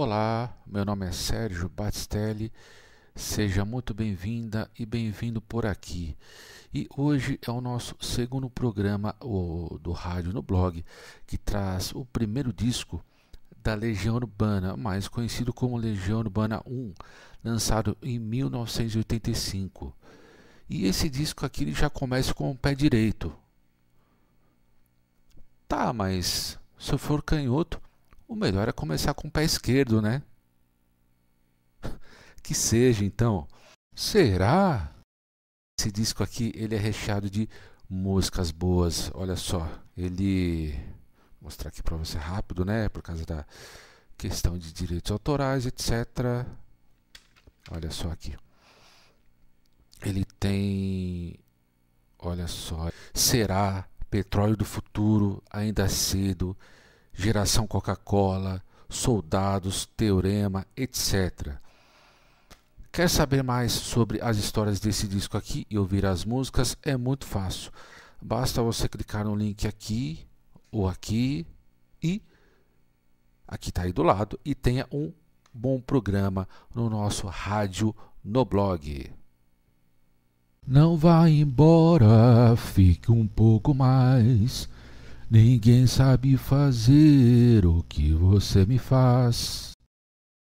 Olá, meu nome é Sérgio Batistelli, seja muito bem-vinda e bem-vindo por aqui. E hoje é o nosso segundo programa do Rádio no Blog, que traz o primeiro disco da Legião Urbana, mais conhecido como Legião Urbana 1, lançado em 1985. E esse disco aqui ele já começa com o pé direito. Tá, mas se eu for canhoto, o melhor é começar com o pé esquerdo, né? Que seja, então. Será? Esse disco aqui, ele é recheado de músicas boas. Olha só, ele vou mostrar aqui para você rápido, né, por causa da questão de direitos autorais, etc. Olha só aqui. Ele tem olha só, será petróleo do futuro ainda cedo Geração Coca-Cola, Soldados, Teorema, etc. Quer saber mais sobre as histórias desse disco aqui e ouvir as músicas? É muito fácil. Basta você clicar no link aqui ou aqui e aqui está aí do lado e tenha um bom programa no nosso rádio no blog. Não vá embora, fique um pouco mais. Ninguém sabe fazer o que você me faz.